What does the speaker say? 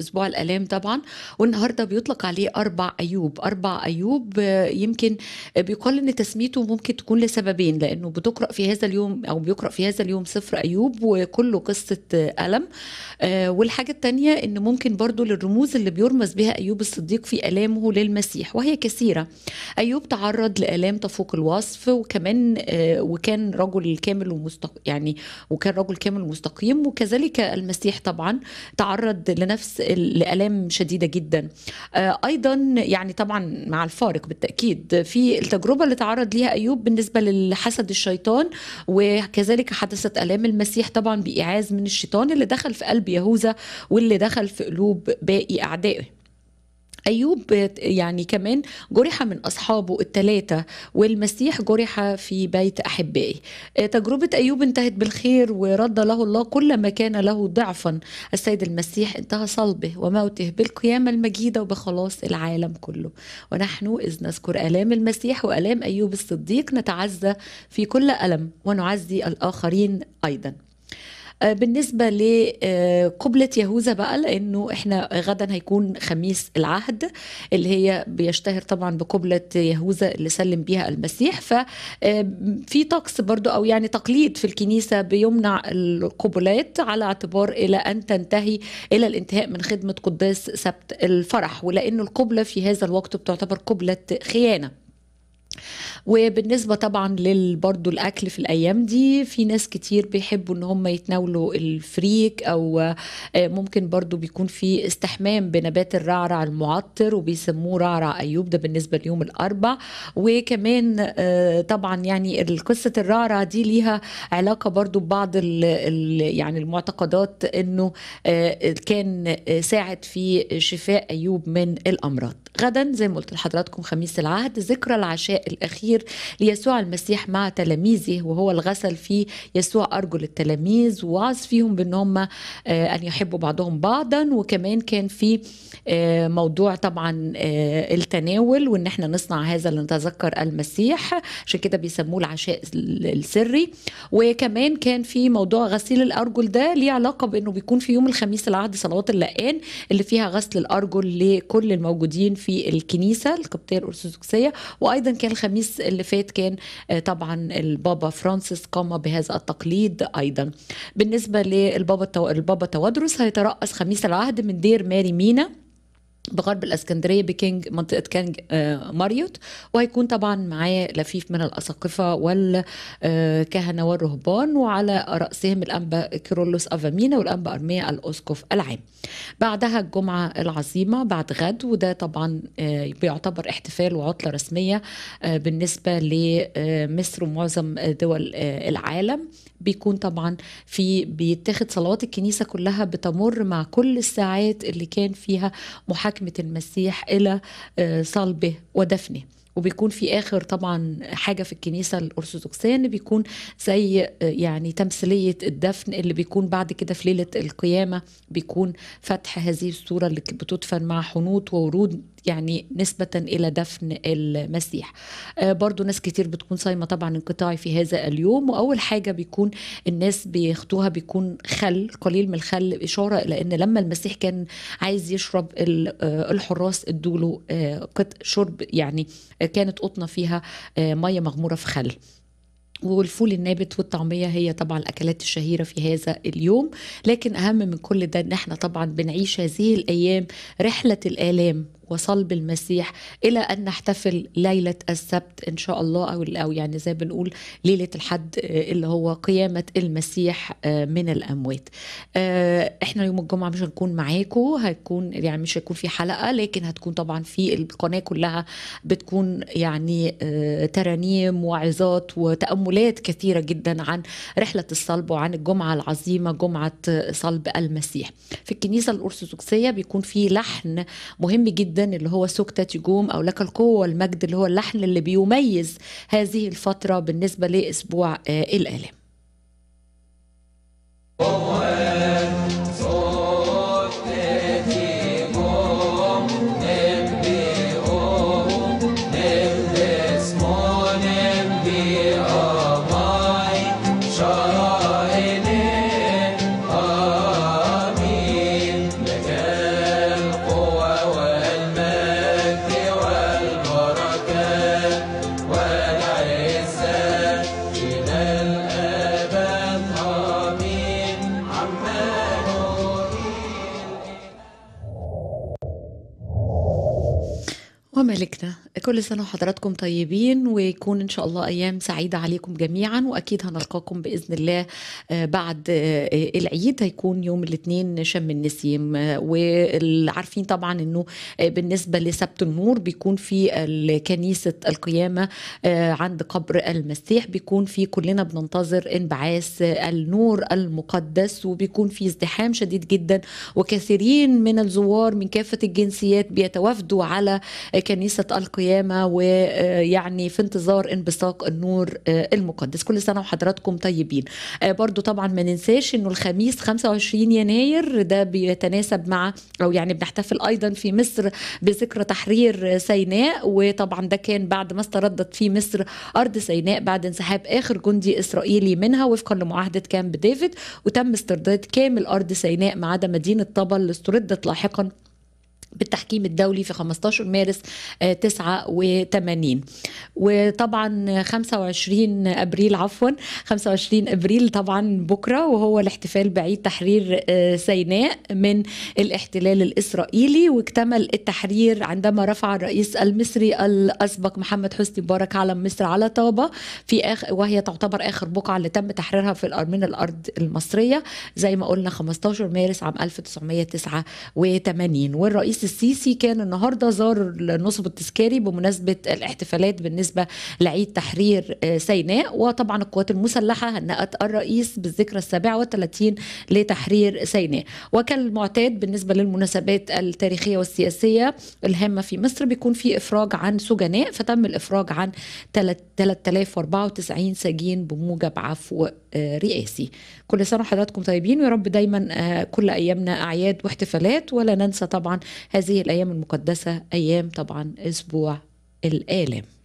اسبوع الالام طبعا والنهارده بيطلق عليه اربع ايوب اربع ايوب آه، يمكن بيقال ان تسميته ممكن تكون لسببين لانه بتقرا في هذا اليوم او بيقرا في هذا اليوم سفر ايوب وكله قصه الم آه، والحاجه الثانيه ان ممكن برضو للرموز اللي بيرمز بها ايوب الصديق في الامه للمسيح وهي كثيره ايوب تعرض لالام تفوق الوصف وكمان آه، وكان رجل كامل ومستق يعني وكان رجل كامل ومستقيم وكذلك المسيح طبعا تعرض لنفس لآلام شديدة جدا آه، أيضا يعني طبعا مع الفارق بالتأكيد في التجربة اللي تعرض ليها أيوب بالنسبة لحسد الشيطان وكذلك حدثت آلام المسيح طبعا بإعاز من الشيطان اللي دخل في قلب يهوذا واللي دخل في قلوب باقي أعدائه أيوب يعني كمان جرح من أصحابه الثلاثة والمسيح جرح في بيت أحبائه آه، تجربة أيوب انتهت بالخير ورد له الله كل ما كان له ضعفا السيد المسيح انتهى صلبه وموته بالقيامة المجيدة وبخلاص العالم كله ونحن إذ نذكر آلام المسيح وآلام أيوب الصديق نتعزى في كل ألم ونعزي الآخرين أيضا آه، بالنسبة لقبلة آه، يهوذا بقى لأنه إحنا غدا هيكون خميس العهد اللي هي بيشتهر طبعا بقبلة يهوذا اللي سلم بيها المسيح ففي آه، طقس برضو أو يعني تقليد في الكنيسة بيمنع القبلات على اعتبار إلى أن تنتهي إلى الانتهاء من خدمة قداس سبت الفرح ولأن القبلة في هذا الوقت بتعتبر قبلة خيانة وبالنسبه طبعا للبرضو الاكل في الايام دي في ناس كتير بيحبوا ان هم يتناولوا الفريك او آه، ممكن برضو بيكون في استحمام بنبات الرعرع المعطر وبيسموه رعرع ايوب ده بالنسبه ليوم الاربع وكمان آه، طبعا يعني قصه الرعرع دي ليها علاقه برضو ببعض يعني المعتقدات انه آه، كان ساعد في شفاء ايوب من الامراض غدا زي ما قلت لحضراتكم خميس العهد ذكرى العشاء الأخير ليسوع المسيح مع تلاميذه وهو الغسل في يسوع أرجل التلاميذ ووعظ فيهم بأن هم آه، أن يحبوا بعضهم بعضا وكمان كان في آه، موضوع طبعا آه، التناول وان احنا نصنع هذا لنتذكر المسيح عشان كده بيسموه العشاء السري وكمان كان في موضوع غسيل الارجل ده ليه علاقه بانه بيكون في يوم الخميس العهد صلوات اللقان اللي فيها غسل الارجل لكل الموجودين في الكنيسه القبطيه الارثوذكسيه وايضا كان الخميس اللي فات كان آه، طبعا البابا فرانسيس قام بهذا التقليد ايضا بالنسبه للبابا البابا تودرس هيترأس خميس العهد من دير ماري مينا بغرب الاسكندريه بكينج منطقه كينج آه، ماريوت وهيكون طبعا معاه لفيف من الاساقفه والكهنه والرهبان وعلى راسهم الانبا كيرولوس افامينا والانبا ارميا الاسقف العام بعدها الجمعه العظيمه بعد غد وده طبعا آه، بيعتبر احتفال وعطله رسميه آه، بالنسبه لمصر ومعظم دول العالم بيكون طبعا في بيتاخد صلوات الكنيسه كلها بتمر مع كل الساعات اللي كان فيها محاكمه حكمة المسيح إلى آه، صلبه ودفنه وبيكون في اخر طبعا حاجه في الكنيسه الارثوذكسيه ان بيكون زي آه، يعني تمثيليه الدفن اللي بيكون بعد كده في ليله القيامه بيكون فتح هذه الصوره اللي بتدفن مع حنوط وورود يعني نسبة إلى دفن المسيح آه، برضو ناس كتير بتكون صايمة طبعا انقطاعي في هذا اليوم وأول حاجة بيكون الناس بياخدوها بيكون خل قليل من الخل إشارة إلى أن لما المسيح كان عايز يشرب آه، الحراس ادوله آه، شرب يعني كانت قطنة فيها مية مغمورة في خل والفول النابت والطعميه هي طبعا الاكلات الشهيره في هذا اليوم لكن اهم من كل ده ان احنا طبعا بنعيش هذه الايام رحله الالام وصلب المسيح إلى أن نحتفل ليلة السبت إن شاء الله أو أو يعني زي بنقول ليلة الحد آه، اللي هو قيامة المسيح آه، من الأموات آه، إحنا يوم الجمعة مش هنكون معاكم هتكون يعني مش هيكون في حلقة لكن هتكون طبعا في القناة كلها بتكون يعني ترانيم وعظات وتأملات كثيرة جدا عن رحلة الصلب وعن الجمعة العظيمة جمعة صلب المسيح في الكنيسة الأرثوذكسية بيكون في لحن مهم جدا اللي هو سكتة تجوم أو لك القوة والمجد اللي هو اللحن اللي بيميز هذه الفترة بالنسبة لأسبوع آه، الآلام وملكنا كل سنة وحضراتكم طيبين ويكون إن شاء الله أيام سعيدة عليكم جميعا وأكيد هنلقاكم بإذن الله آه، بعد آه، العيد هيكون يوم الاثنين شم النسيم آه، وعارفين طبعا إنه بالنسبة لسبت النور بيكون في كنيسة القيامة عند قبر المسيح بيكون في كلنا بننتظر انبعاث النور المقدس وبيكون في ازدحام شديد جدا وكثيرين من الزوار من كافة الجنسيات بيتوافدوا على كنيسة القيامة ويعني آه، في انتظار انبثاق النور آه، المقدس كل سنة وحضراتكم طيبين آه، برضو طبعا ما ننساش انه الخميس 25 يناير ده بيتناسب مع او يعني بنحتفل ايضا في مصر بذكرى تحرير سيناء وطبعا ده كان بعد ما استردت في مصر ارض سيناء بعد انسحاب اخر جندي اسرائيلي منها وفقا لمعاهده كامب ديفيد وتم استرداد كامل ارض سيناء ما عدا مدينه طبل اللي استردت لاحقا بالتحكيم الدولي في 15 مارس 89 آه، وطبعا 25 ابريل عفوا 25 ابريل طبعا بكره وهو الاحتفال بعيد تحرير آه، سيناء من الاحتلال الاسرائيلي واكتمل التحرير عندما رفع الرئيس المصري الاسبق محمد حسني مبارك علم مصر على طابه في اخر وهي تعتبر اخر بقعه اللي تم تحريرها في من الارض المصريه زي ما قلنا 15 مارس عام 1989 والرئيس السيسي كان النهارده زار نصب التذكاري بمناسبه الاحتفالات بالنسبه لعيد تحرير آه، سيناء وطبعا القوات المسلحه هنأت الرئيس بالذكرى ال 37 لتحرير سيناء وكالمعتاد بالنسبه للمناسبات التاريخيه والسياسيه الهامه في مصر بيكون في افراج عن سجناء فتم الافراج عن 3094 سجين بموجب عفو آه، رئاسي كل سنه وحضراتكم طيبين ويا رب دايما آه، كل ايامنا اعياد واحتفالات ولا ننسى طبعا هذه الأيام المقدسة أيام طبعا أسبوع الآلام